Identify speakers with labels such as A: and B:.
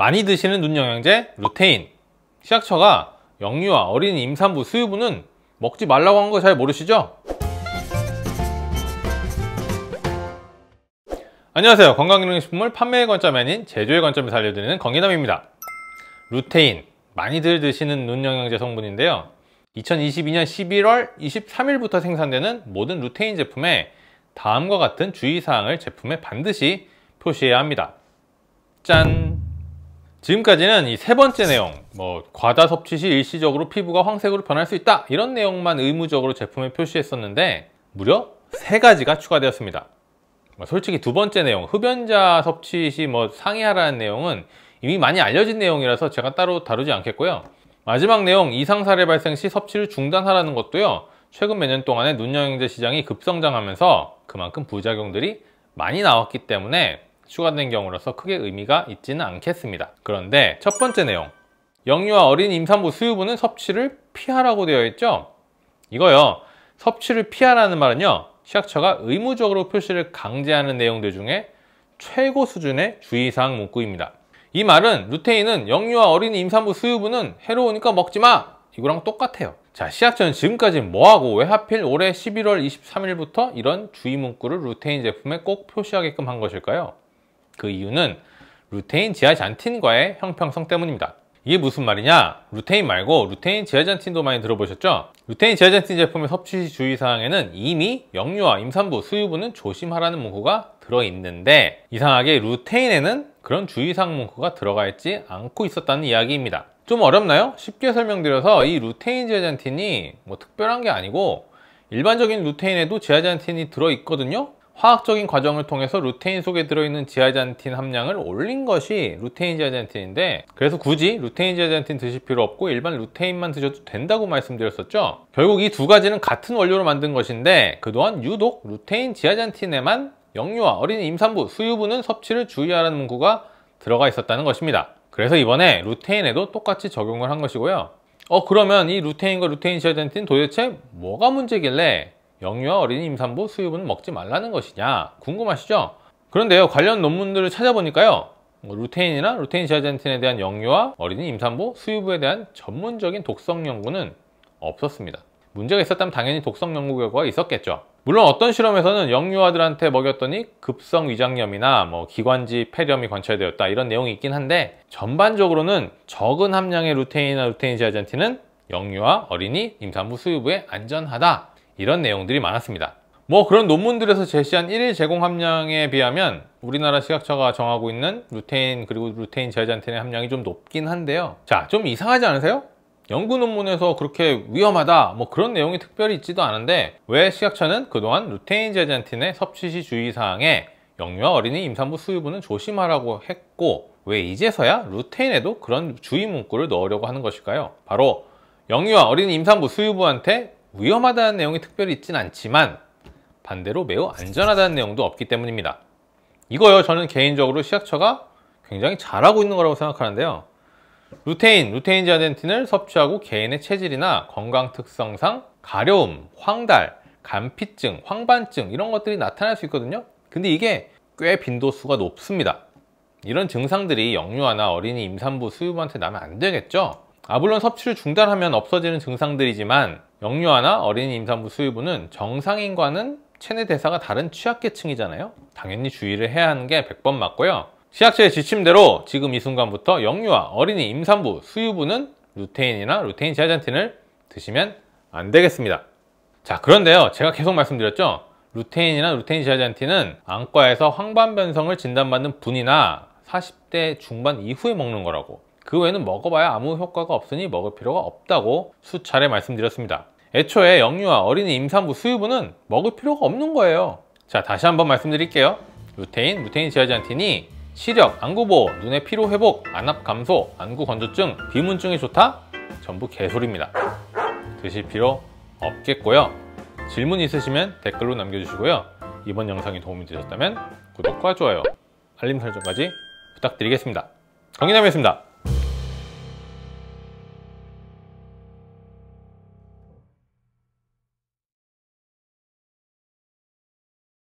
A: 많이 드시는 눈 영양제 루테인 시약처가 영유아, 어린 임산부, 수유부는 먹지 말라고 한 거 잘 모르시죠? 안녕하세요 건강기능식품을 판매의 관점이 아닌 제조의 관점에서 알려드리는 건기남입니다 루테인, 많이들 드시는 눈 영양제 성분인데요 2022년 11월 23일부터 생산되는 모든 루테인 제품에 다음과 같은 주의사항을 제품에 반드시 표시해야 합니다 짠! 지금까지는 이 세 번째 내용, 뭐 과다 섭취 시 일시적으로 피부가 황색으로 변할 수 있다 이런 내용만 의무적으로 제품에 표시했었는데 무려 세 가지가 추가되었습니다. 뭐 솔직히 두 번째 내용, 흡연자 섭취 시뭐 상의하라는 내용은 이미 많이 알려진 내용이라서 제가 따로 다루지 않겠고요. 마지막 내용, 이상 사례 발생 시 섭취를 중단하라는 것도요. 최근 몇 년 동안에 눈 영양제 시장이 급성장하면서 그만큼 부작용들이 많이 나왔기 때문에 추가된 경우라서 크게 의미가 있지는 않겠습니다. 그런데 첫 번째 내용 영유아 어린 임산부 수유부는 섭취를 피하라고 되어 있죠? 이거요. 섭취를 피하라는 말은요. 시약처가 의무적으로 표시를 강제하는 내용들 중에 최고 수준의 주의사항 문구입니다. 이 말은 루테인은 영유아 어린 임산부 수유부는 해로우니까 먹지마! 이거랑 똑같아요. 자, 시약처는 지금까지 뭐하고 왜 하필 올해 11월 23일부터 이런 주의 문구를 루테인 제품에 꼭 표시하게끔 한 것일까요? 그 이유는 루테인 지아잔틴과의 형평성 때문입니다. 이게 무슨 말이냐? 루테인 말고 루테인 지아잔틴도 많이 들어보셨죠? 루테인 지아잔틴 제품의 섭취 주의사항에는 이미 영유아, 임산부, 수유부는 조심하라는 문구가 들어있는데 이상하게 루테인에는 그런 주의사항 문구가 들어가 있지 않고 있었다는 이야기입니다. 좀 어렵나요? 쉽게 설명드려서 이 루테인 지아잔틴이 뭐 특별한 게 아니고 일반적인 루테인에도 지아잔틴이 들어있거든요? 화학적인 과정을 통해서 루테인 속에 들어있는 지아잔틴 함량을 올린 것이 루테인 지아잔틴인데 그래서 굳이 루테인 지아잔틴 드실 필요 없고 일반 루테인만 드셔도 된다고 말씀드렸었죠 결국 이 두 가지는 같은 원료로 만든 것인데 그동안 유독 루테인 지아잔틴에만 영유아, 어린이 임산부, 수유부는 섭취를 주의하라는 문구가 들어가 있었다는 것입니다 그래서 이번에 루테인에도 똑같이 적용을 한 것이고요 어 그러면 이 루테인과 루테인 지아잔틴 도대체 뭐가 문제길래 영유아 어린이 임산부 수유부는 먹지 말라는 것이냐 궁금하시죠? 그런데요 관련 논문들을 찾아보니까요 뭐 루테인이나 루테인 지아젠틴에 대한 영유아 어린이 임산부 수유부에 대한 전문적인 독성 연구는 없었습니다 문제가 있었다면 당연히 독성 연구 결과가 있었겠죠 물론 어떤 실험에서는 영유아들한테 먹였더니 급성 위장염이나 뭐 기관지 폐렴이 관찰되었다 이런 내용이 있긴 한데 전반적으로는 적은 함량의 루테인이나 루테인 지아젠틴은 영유아 어린이 임산부 수유부에 안전하다 이런 내용들이 많았습니다. 뭐 그런 논문들에서 제시한 1일 제공 함량에 비하면 우리나라 식약처가 정하고 있는 루테인 그리고 루테인 제아잔텐의 함량이 좀 높긴 한데요. 자, 좀 이상하지 않으세요? 연구 논문에서 그렇게 위험하다 뭐 그런 내용이 특별히 있지도 않은데 왜 식약처는 그동안 루테인 제아잔틴의 섭취 시 주의사항에 영유아 어린이 임산부 수유부는 조심하라고 했고 왜 이제서야 루테인에도 그런 주의 문구를 넣으려고 하는 것일까요? 바로 영유아 어린이 임산부 수유부한테 위험하다는 내용이 특별히 있진 않지만 반대로 매우 안전하다는 내용도 없기 때문입니다. 이거요 저는 개인적으로 시약처가 굉장히 잘하고 있는 거라고 생각하는데요. 루테인, 루테인 지아덴틴을 섭취하고 개인의 체질이나 건강 특성상 가려움, 황달, 간피증, 황반증 이런 것들이 나타날 수 있거든요. 근데 이게 꽤 빈도수가 높습니다. 이런 증상들이 영유아나 어린이 임산부 수유부한테 나면 안 되겠죠? 아 물론 섭취를 중단하면 없어지는 증상들이지만 영유아나 어린이 임산부 수유부는 정상인과는 체내 대사가 다른 취약계층이잖아요 당연히 주의를 해야 하는 게 100번 맞고요 시약체의 지침대로 지금 이 순간부터 영유아, 어린이, 임산부, 수유부는 루테인이나 루테인 지아잔틴을 드시면 안 되겠습니다 자 그런데요 제가 계속 말씀드렸죠 루테인이나 루테인 지아잔틴은 안과에서 황반변성을 진단받는 분이나 40대 중반 이후에 먹는 거라고 그 외에는 먹어봐야 아무 효과가 없으니 먹을 필요가 없다고 수차례 말씀드렸습니다 애초에 영유아, 어린이 임산부, 수유부는 먹을 필요가 없는 거예요. 자, 다시 한번 말씀드릴게요. 루테인, 루테인 지아지안틴이 시력, 안구보호, 눈의 피로 회복, 안압 감소, 안구 건조증, 비문증에 좋다? 전부 개소리입니다. 드실 필요 없겠고요. 질문 있으시면 댓글로 남겨주시고요. 이번 영상이 도움이 되셨다면 구독과 좋아요, 알림 설정까지 부탁드리겠습니다. 경기남이었습니다.